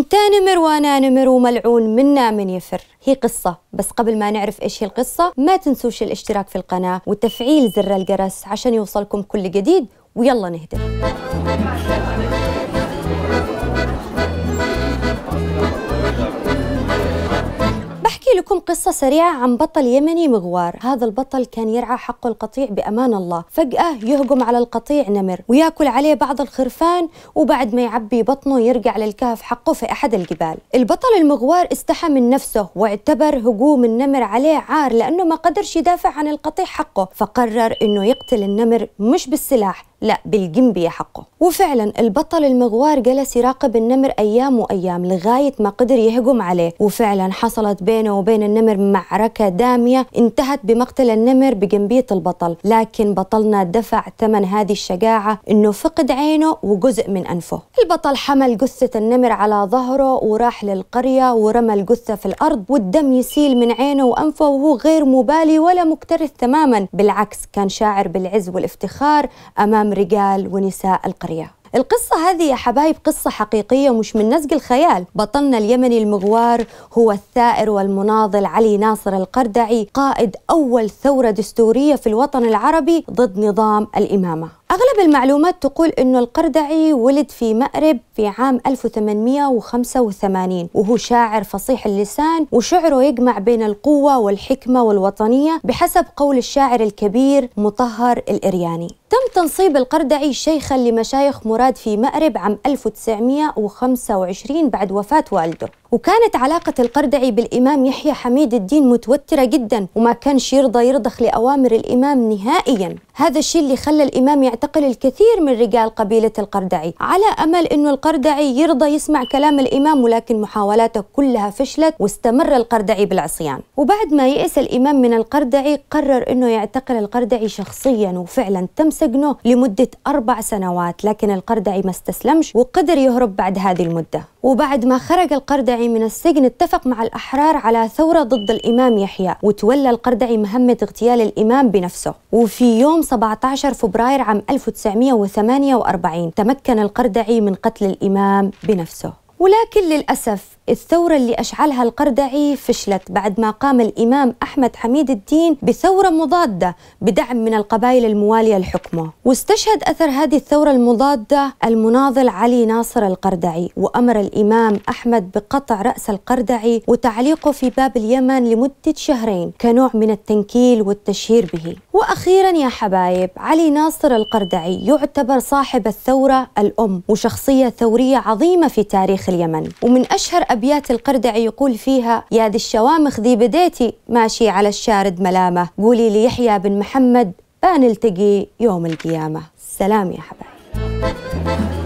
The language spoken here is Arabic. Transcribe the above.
انت نمر وانا نمر وملعون منا من يفر هي قصة بس قبل ما نعرف ايش هي القصة ما تنسوش الاشتراك في القناة وتفعيل زر الجرس عشان يوصلكم كل جديد ويلا نهدى قصة سريعة عن بطل يمني مغوار هذا البطل كان يرعى حق القطيع بأمان الله فجأة يهجم على القطيع نمر وياكل عليه بعض الخرفان وبعد ما يعبي بطنه يرجع للكهف حقه في أحد الجبال البطل المغوار استحى من نفسه واعتبر هجوم النمر عليه عار لأنه ما قدرش يدافع عن القطيع حقه فقرر أنه يقتل النمر مش بالسلاح لا بالجنبية حقه وفعلا البطل المغوار جلس يراقب النمر أيام وأيام لغاية ما قدر يهجم عليه وفعلا حصلت بينه وبين النمر معركة دامية انتهت بمقتل النمر بجنبية البطل لكن بطلنا دفع ثمن هذه الشجاعة انه فقد عينه وجزء من أنفه البطل حمل جثة النمر على ظهره وراح للقرية ورمى الجثة في الأرض والدم يسيل من عينه وأنفه وهو غير مبالي ولا مكترث تماما بالعكس كان شاعر بالعز والافتخار أمام أمام رجال ونساء القرية القصة هذه يا حبايب قصة حقيقية مش من نسج الخيال بطلنا اليمني المغوار هو الثائر والمناضل علي ناصر القردعي قائد أول ثورة دستورية في الوطن العربي ضد نظام الإمامة أغلب المعلومات تقول أنه القردعي ولد في مأرب في عام 1885 وهو شاعر فصيح اللسان وشعره يجمع بين القوة والحكمة والوطنية بحسب قول الشاعر الكبير مطهر الإرياني تنصيب القردعي شيخا لمشايخ مراد في مأرب عام 1925 بعد وفاة والده وكانت علاقة القردعي بالإمام يحيى حميد الدين متوترة جدا وما كانش يرضى يرضخ لأوامر الإمام نهائيا هذا الشيء اللي خلى الإمام يعتقل الكثير من رجال قبيلة القردعي على أمل أنه القردعي يرضى يسمع كلام الإمام ولكن محاولاته كلها فشلت واستمر القردعي بالعصيان وبعد ما يئس الإمام من القردعي قرر أنه يعتقل القردعي شخصيا وفعلا تم سجنه لمدة أربع سنوات لكن القردعي ما استسلمش وقدر يهرب بعد هذه المدة وبعد ما خرج القردعي من السجن اتفق مع الأحرار على ثورة ضد الإمام يحيى وتولى القردعي مهمة اغتيال الإمام بنفسه وفي يوم 17 فبراير عام 1948 تمكن القردعي من قتل الإمام بنفسه ولكن للأسف الثورة اللي أشعلها القردعي فشلت بعد ما قام الإمام أحمد حميد الدين بثورة مضادة بدعم من القبائل الموالية لحكمه واستشهد أثر هذه الثورة المضادة المناضل علي ناصر القردعي وأمر الإمام أحمد بقطع رأس القردعي وتعليقه في باب اليمن لمدة شهرين كنوع من التنكيل والتشهير به وأخيرا يا حبايب علي ناصر القردعي يعتبر صاحب الثورة الأم وشخصية ثورية عظيمة في تاريخ اليمن ومن أشهر أبيات القردعي يقول فيها يا ذي الشوامخ ذي بديتي ماشي على الشارد ملامة قولي ليحيى بن محمد بنلتقي يوم القيامة سلام يا حبايب